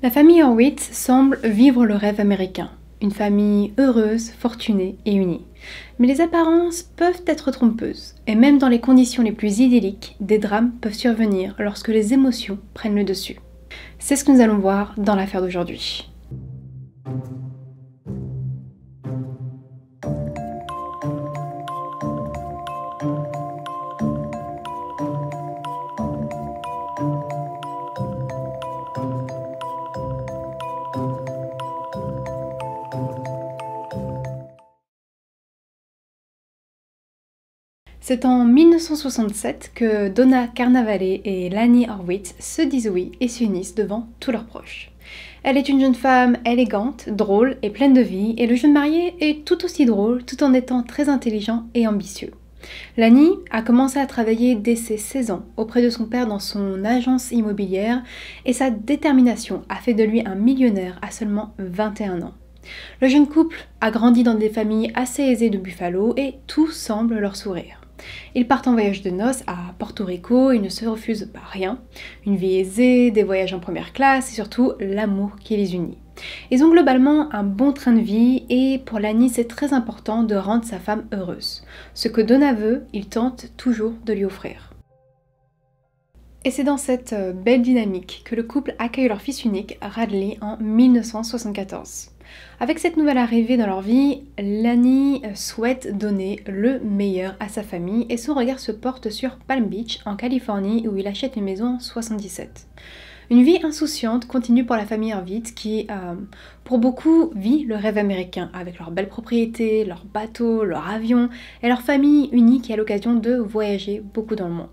La famille Horwitz semble vivre le rêve américain, une famille heureuse, fortunée et unie. Mais les apparences peuvent être trompeuses, et même dans les conditions les plus idylliques, des drames peuvent survenir lorsque les émotions prennent le dessus. C'est ce que nous allons voir dans l'affaire d'aujourd'hui. C'est en 1967 que Donna Carnavale et Lani Horwitz se disent oui et s'unissent devant tous leurs proches. Elle est une jeune femme élégante, drôle et pleine de vie, et le jeune marié est tout aussi drôle tout en étant très intelligent et ambitieux. Lani a commencé à travailler dès ses 16 ans auprès de son père dans son agence immobilière et sa détermination a fait de lui un millionnaire à seulement 21 ans. Le jeune couple a grandi dans des familles assez aisées de Buffalo et tout semble leur sourire. Ils partent en voyage de noces à Porto Rico et ne se refusent pas rien. Une vie aisée, des voyages en première classe et surtout l'amour qui les unit. Ils ont globalement un bon train de vie et pour Lani c'est très important de rendre sa femme heureuse. Ce que Donna veut, il tente toujours de lui offrir. Et c'est dans cette euh, belle dynamique que le couple accueille leur fils unique, Radley, en 1974. Avec cette nouvelle arrivée dans leur vie, Lani souhaite donner le meilleur à sa famille et son regard se porte sur Palm Beach en Californie où il achète une maison en 77. Une vie insouciante continue pour la famille Hervite qui, euh, pour beaucoup, vit le rêve américain avec leurs belles propriétés, leurs bateaux, leurs avions et leur famille unique qui à l'occasion de voyager beaucoup dans le monde.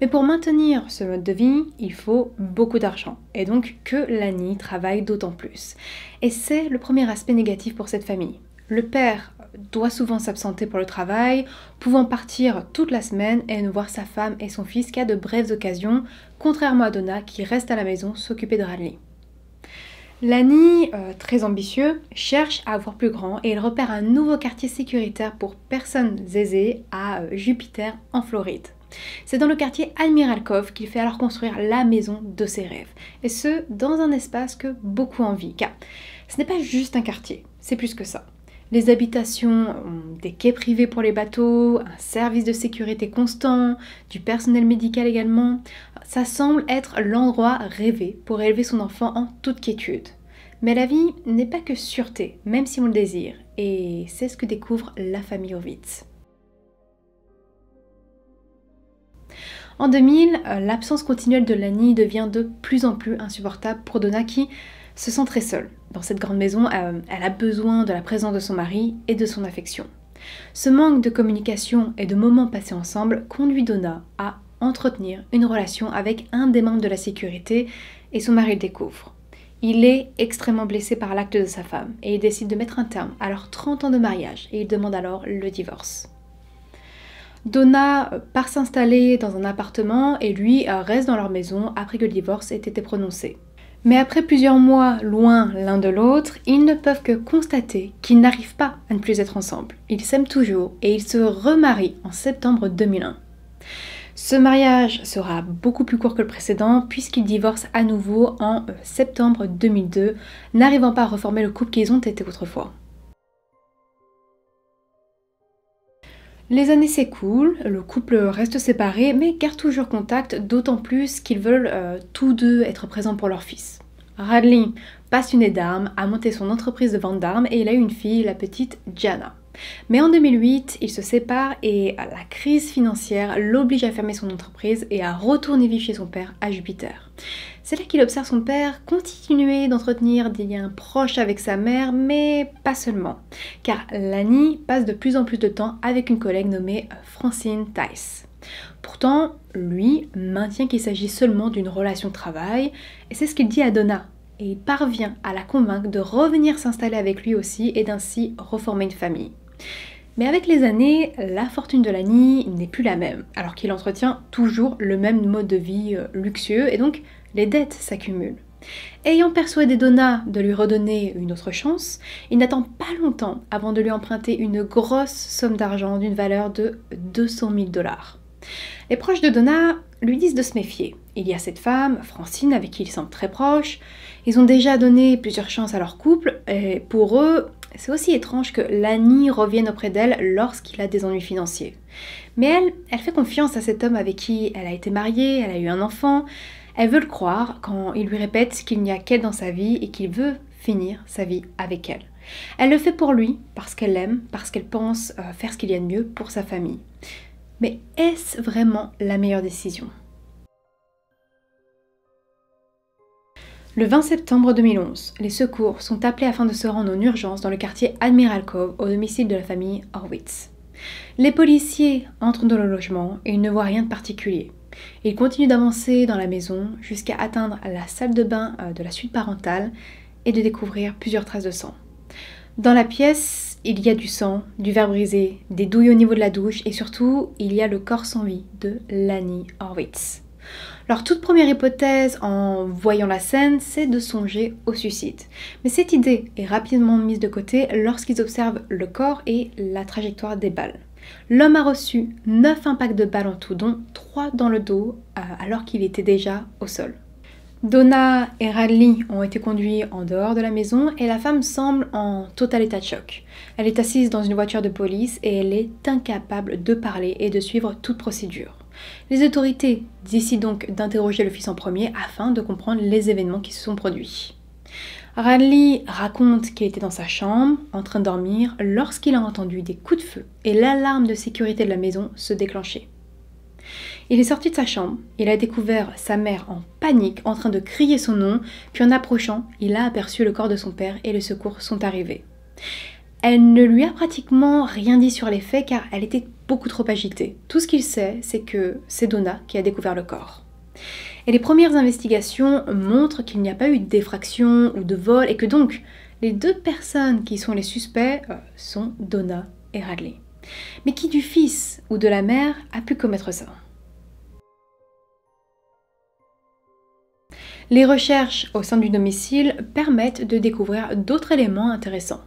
Mais pour maintenir ce mode de vie, il faut beaucoup d'argent, et donc que Lani travaille d'autant plus. Et c'est le premier aspect négatif pour cette famille. Le père doit souvent s'absenter pour le travail, pouvant partir toute la semaine et ne voir sa femme et son fils qu'à de brèves occasions, contrairement à Donna qui reste à la maison s'occuper de Radley. Lani, euh, très ambitieux, cherche à avoir plus grand et il repère un nouveau quartier sécuritaire pour personnes aisées à euh, Jupiter en Floride. C'est dans le quartier Admiralkov qu'il fait alors construire la maison de ses rêves, et ce, dans un espace que beaucoup envient, car ce n'est pas juste un quartier, c'est plus que ça. Les habitations des quais privés pour les bateaux, un service de sécurité constant, du personnel médical également. Ça semble être l'endroit rêvé pour élever son enfant en toute quiétude. Mais la vie n'est pas que sûreté, même si on le désire, et c'est ce que découvre la famille Ovitz. En 2000, euh, l'absence continuelle de Lani devient de plus en plus insupportable pour Donna qui se sent très seule. Dans cette grande maison, euh, elle a besoin de la présence de son mari et de son affection. Ce manque de communication et de moments passés ensemble conduit Donna à entretenir une relation avec un des membres de la sécurité et son mari le découvre. Il est extrêmement blessé par l'acte de sa femme et il décide de mettre un terme à leurs 30 ans de mariage et il demande alors le divorce. Donna part s'installer dans un appartement et lui euh, reste dans leur maison après que le divorce ait été prononcé. Mais après plusieurs mois loin l'un de l'autre, ils ne peuvent que constater qu'ils n'arrivent pas à ne plus être ensemble. Ils s'aiment toujours et ils se remarient en septembre 2001. Ce mariage sera beaucoup plus court que le précédent puisqu'ils divorcent à nouveau en euh, septembre 2002, n'arrivant pas à reformer le couple qu'ils ont été autrefois. Les années s'écoulent, le couple reste séparé, mais garde toujours contact, d'autant plus qu'ils veulent euh, tous deux être présents pour leur fils. Radley passe une d'armes, a monté son entreprise de vente d'armes et il a une fille, la petite Jana. Mais en 2008, il se sépare et la crise financière l'oblige à fermer son entreprise et à retourner vivre chez son père à Jupiter. C'est là qu'il observe son père continuer d'entretenir des liens proches avec sa mère, mais pas seulement, car Lani passe de plus en plus de temps avec une collègue nommée Francine Tice. Pourtant, lui maintient qu'il s'agit seulement d'une relation de travail, et c'est ce qu'il dit à Donna, et il parvient à la convaincre de revenir s'installer avec lui aussi et d'ainsi reformer une famille. Mais avec les années, la fortune de Lani n'est plus la même, alors qu'il entretient toujours le même mode de vie euh, luxueux et donc les dettes s'accumulent. Ayant persuadé Donna de lui redonner une autre chance, il n'attend pas longtemps avant de lui emprunter une grosse somme d'argent d'une valeur de 200 000 dollars. Les proches de Donna lui disent de se méfier. Il y a cette femme, Francine, avec qui ils semble très proches. Ils ont déjà donné plusieurs chances à leur couple, et pour eux, c'est aussi étrange que Lani revienne auprès d'elle lorsqu'il a des ennuis financiers. Mais elle, elle fait confiance à cet homme avec qui elle a été mariée, elle a eu un enfant. Elle veut le croire quand il lui répète qu'il n'y a qu'elle dans sa vie et qu'il veut finir sa vie avec elle. Elle le fait pour lui, parce qu'elle l'aime, parce qu'elle pense euh, faire ce qu'il y a de mieux pour sa famille. Mais est-ce vraiment la meilleure décision Le 20 septembre 2011, les secours sont appelés afin de se rendre en urgence dans le quartier Admiral Cove, au domicile de la famille Horwitz. Les policiers entrent dans le logement et ils ne voient rien de particulier. Ils continuent d'avancer dans la maison jusqu'à atteindre la salle de bain euh, de la suite parentale et de découvrir plusieurs traces de sang. Dans la pièce, il y a du sang, du verre brisé, des douilles au niveau de la douche et surtout, il y a le corps sans vie de Lani Horwitz. Leur toute première hypothèse en voyant la scène, c'est de songer au suicide. Mais cette idée est rapidement mise de côté lorsqu'ils observent le corps et la trajectoire des balles. L'homme a reçu 9 impacts de balles en tout, dont 3 dans le dos, euh, alors qu'il était déjà au sol. Donna et Radley ont été conduits en dehors de la maison et la femme semble en total état de choc. Elle est assise dans une voiture de police et elle est incapable de parler et de suivre toute procédure. Les autorités décident donc d'interroger le fils en premier afin de comprendre les événements qui se sont produits. Radley raconte qu'il était dans sa chambre, en train de dormir, lorsqu'il a entendu des coups de feu et l'alarme de sécurité de la maison se déclencher. Il est sorti de sa chambre, il a découvert sa mère en panique en train de crier son nom, puis en approchant, il a aperçu le corps de son père et les secours sont arrivés. Elle ne lui a pratiquement rien dit sur les faits car elle était trop agité. Tout ce qu'il sait, c'est que c'est Donna qui a découvert le corps. Et les premières investigations montrent qu'il n'y a pas eu de défraction ou de vol et que donc les deux personnes qui sont les suspects euh, sont Donna et Radley. Mais qui du fils ou de la mère a pu commettre ça Les recherches au sein du domicile permettent de découvrir d'autres éléments intéressants.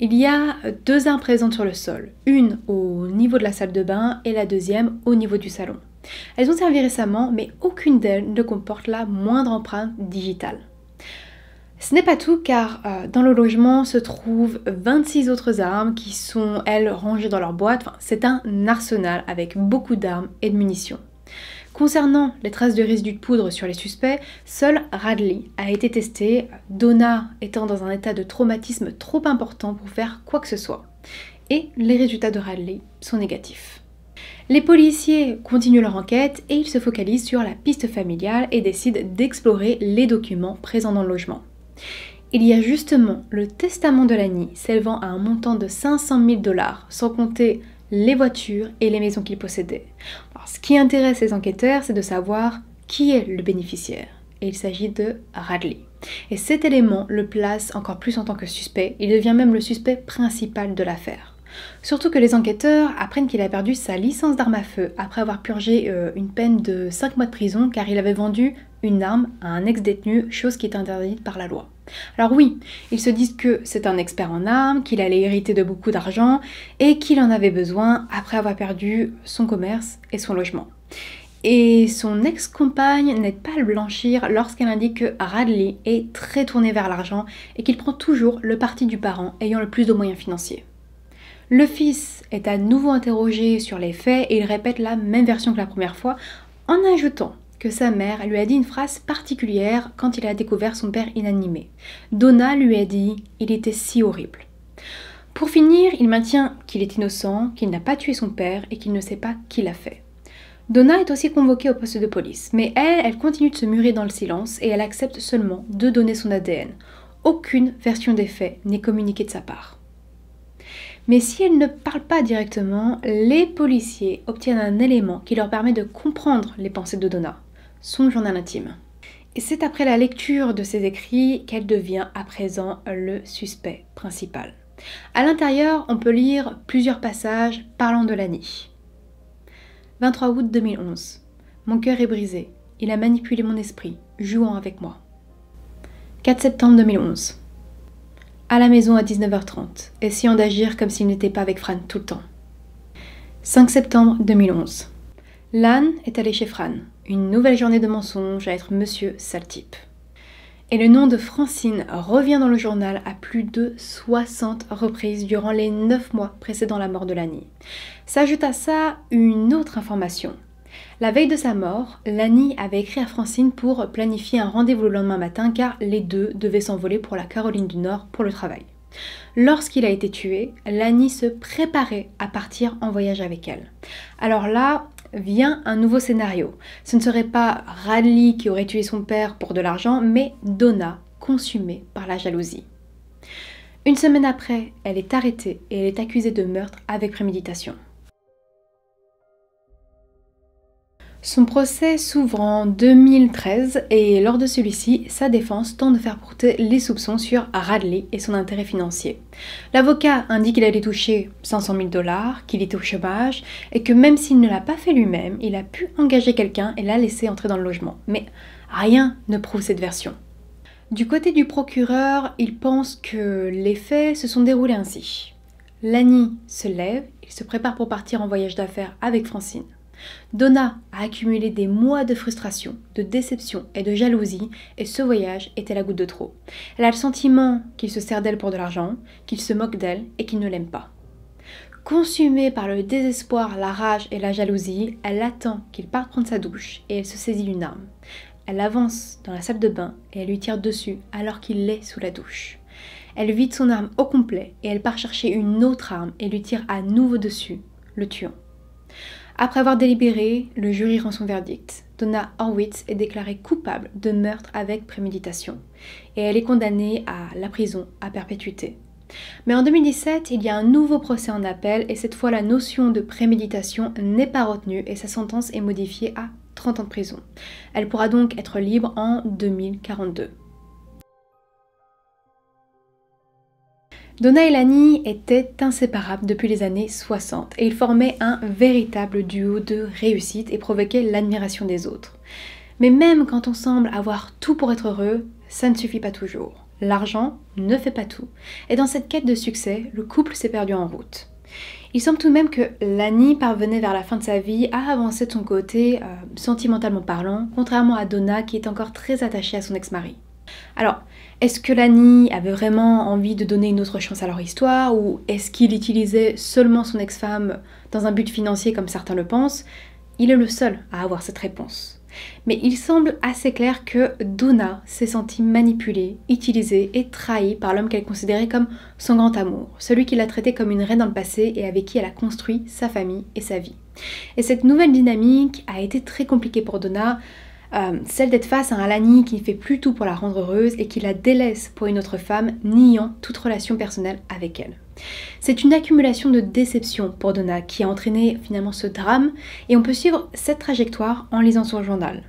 Il y a deux armes présentes sur le sol, une au niveau de la salle de bain et la deuxième au niveau du salon. Elles ont servi récemment, mais aucune d'elles ne comporte la moindre empreinte digitale. Ce n'est pas tout car euh, dans le logement se trouvent 26 autres armes qui sont elles rangées dans leur boîte. c'est un arsenal avec beaucoup d'armes et de munitions. Concernant les traces de résidus de poudre sur les suspects, seul Radley a été testé, Donna étant dans un état de traumatisme trop important pour faire quoi que ce soit. Et les résultats de Radley sont négatifs. Les policiers continuent leur enquête et ils se focalisent sur la piste familiale et décident d'explorer les documents présents dans le logement. Il y a justement le testament de Lani s'élevant à un montant de 500 000 dollars, sans compter les voitures et les maisons qu'il possédait. ce qui intéresse les enquêteurs, c'est de savoir qui est le bénéficiaire. Et il s'agit de Radley. Et cet élément le place encore plus en tant que suspect, il devient même le suspect principal de l'affaire. Surtout que les enquêteurs apprennent qu'il a perdu sa licence d'arme à feu après avoir purgé euh, une peine de 5 mois de prison car il avait vendu une arme à un ex-détenu, chose qui est interdite par la loi. Alors oui, ils se disent que c'est un expert en armes, qu'il allait hériter de beaucoup d'argent et qu'il en avait besoin après avoir perdu son commerce et son logement. Et son ex-compagne n'aide pas à le blanchir lorsqu'elle indique que Radley est très tourné vers l'argent et qu'il prend toujours le parti du parent ayant le plus de moyens financiers. Le fils est à nouveau interrogé sur les faits et il répète la même version que la première fois en ajoutant que sa mère lui a dit une phrase particulière quand il a découvert son père inanimé. Donna lui a dit ⁇ Il était si horrible ⁇ Pour finir, il maintient qu'il est innocent, qu'il n'a pas tué son père et qu'il ne sait pas qui l'a fait. Donna est aussi convoquée au poste de police, mais elle, elle continue de se murer dans le silence et elle accepte seulement de donner son ADN. Aucune version des faits n'est communiquée de sa part. Mais si elle ne parle pas directement, les policiers obtiennent un élément qui leur permet de comprendre les pensées de Donna, son journal intime. Et c'est après la lecture de ses écrits qu'elle devient à présent le suspect principal. À l'intérieur, on peut lire plusieurs passages parlant de Lani. 23 août 2011. Mon cœur est brisé. Il a manipulé mon esprit, jouant avec moi. 4 septembre 2011 à la maison à 19h30, essayant d'agir comme s'il n'était pas avec Fran tout le temps. 5 septembre 2011. Lan est allée chez Fran. Une nouvelle journée de mensonges à être monsieur Saltip. Et le nom de Francine revient dans le journal à plus de 60 reprises durant les 9 mois précédant la mort de Lani. S'ajoute à ça une autre information. La veille de sa mort, Lani avait écrit à Francine pour planifier un rendez-vous le lendemain matin car les deux devaient s'envoler pour la Caroline du Nord pour le travail. Lorsqu'il a été tué, Lani se préparait à partir en voyage avec elle. Alors là, vient un nouveau scénario. Ce ne serait pas Radley qui aurait tué son père pour de l'argent, mais Donna, consumée par la jalousie. Une semaine après, elle est arrêtée et elle est accusée de meurtre avec préméditation. Son procès s'ouvre en 2013 et lors de celui-ci, sa défense tente de faire porter les soupçons sur Radley et son intérêt financier. L'avocat indique qu'il allait toucher 500 000 dollars, qu'il était au chômage et que même s'il ne l'a pas fait lui-même, il a pu engager quelqu'un et l'a laissé entrer dans le logement. Mais rien ne prouve cette version. Du côté du procureur, il pense que les faits se sont déroulés ainsi. Lani se lève, il se prépare pour partir en voyage d'affaires avec Francine. Donna a accumulé des mois de frustration, de déception et de jalousie, et ce voyage était la goutte de trop. Elle a le sentiment qu'il se sert d'elle pour de l'argent, qu'il se moque d'elle et qu'il ne l'aime pas. Consumée par le désespoir, la rage et la jalousie, elle attend qu'il parte prendre sa douche et elle se saisit d'une arme. Elle avance dans la salle de bain et elle lui tire dessus alors qu'il est sous la douche. Elle vide son arme au complet et elle part chercher une autre arme et lui tire à nouveau dessus, le tuant. Après avoir délibéré, le jury rend son verdict. Donna Horwitz est déclarée coupable de meurtre avec préméditation et elle est condamnée à la prison à perpétuité. Mais en 2017, il y a un nouveau procès en appel et cette fois la notion de préméditation n'est pas retenue et sa sentence est modifiée à 30 ans de prison. Elle pourra donc être libre en 2042. Donna et Lani étaient inséparables depuis les années 60 et ils formaient un véritable duo de réussite et provoquaient l'admiration des autres. Mais même quand on semble avoir tout pour être heureux, ça ne suffit pas toujours. L'argent ne fait pas tout. Et dans cette quête de succès, le couple s'est perdu en route. Il semble tout de même que Lani parvenait vers la fin de sa vie à avancer de son côté, euh, sentimentalement parlant, contrairement à Donna qui est encore très attachée à son ex-mari. Alors, est-ce que Lani avait vraiment envie de donner une autre chance à leur histoire ou est-ce qu'il utilisait seulement son ex-femme dans un but financier comme certains le pensent Il est le seul à avoir cette réponse. Mais il semble assez clair que Donna s'est sentie manipulée, utilisée et trahie par l'homme qu'elle considérait comme son grand amour, celui qui l'a traitée comme une reine dans le passé et avec qui elle a construit sa famille et sa vie. Et cette nouvelle dynamique a été très compliquée pour Donna, euh, celle d'être face à un Lani qui ne fait plus tout pour la rendre heureuse et qui la délaisse pour une autre femme, niant toute relation personnelle avec elle. C'est une accumulation de déceptions pour Donna qui a entraîné finalement ce drame et on peut suivre cette trajectoire en lisant son journal.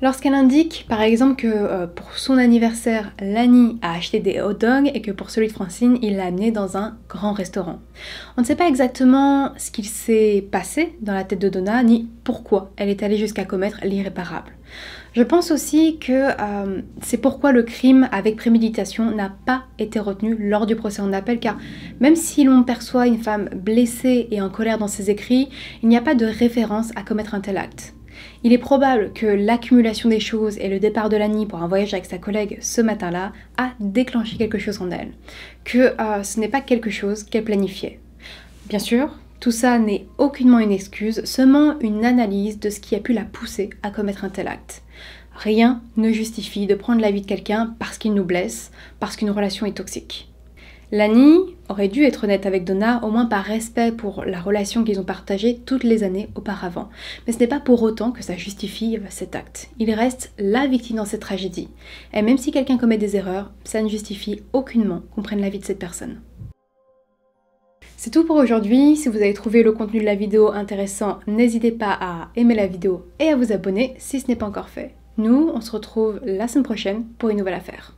Lorsqu'elle indique par exemple que euh, pour son anniversaire, Lani a acheté des hot dogs et que pour celui de Francine, il l'a amené dans un grand restaurant. On ne sait pas exactement ce qu'il s'est passé dans la tête de Donna ni pourquoi elle est allée jusqu'à commettre l'irréparable. Je pense aussi que euh, c'est pourquoi le crime avec préméditation n'a pas été retenu lors du procès en appel, car même si l'on perçoit une femme blessée et en colère dans ses écrits, il n'y a pas de référence à commettre un tel acte. Il est probable que l'accumulation des choses et le départ de Lani pour un voyage avec sa collègue ce matin-là a déclenché quelque chose en elle, que euh, ce n'est pas quelque chose qu'elle planifiait. Bien sûr, tout ça n'est aucunement une excuse, seulement une analyse de ce qui a pu la pousser à commettre un tel acte. Rien ne justifie de prendre la vie de quelqu'un parce qu'il nous blesse, parce qu'une relation est toxique. Lani, aurait dû être honnête avec Donna, au moins par respect pour la relation qu'ils ont partagée toutes les années auparavant. Mais ce n'est pas pour autant que ça justifie cet acte. Il reste la victime dans cette tragédie. Et même si quelqu'un commet des erreurs, ça ne justifie aucunement qu'on prenne la vie de cette personne. C'est tout pour aujourd'hui. Si vous avez trouvé le contenu de la vidéo intéressant, n'hésitez pas à aimer la vidéo et à vous abonner si ce n'est pas encore fait. Nous, on se retrouve la semaine prochaine pour une nouvelle affaire.